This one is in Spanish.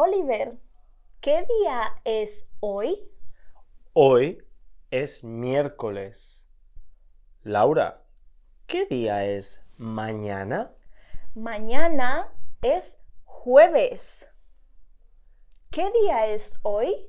Oliver, ¿qué día es hoy? Hoy es miércoles. Laura, ¿qué día es mañana? Mañana es jueves. ¿Qué día es hoy?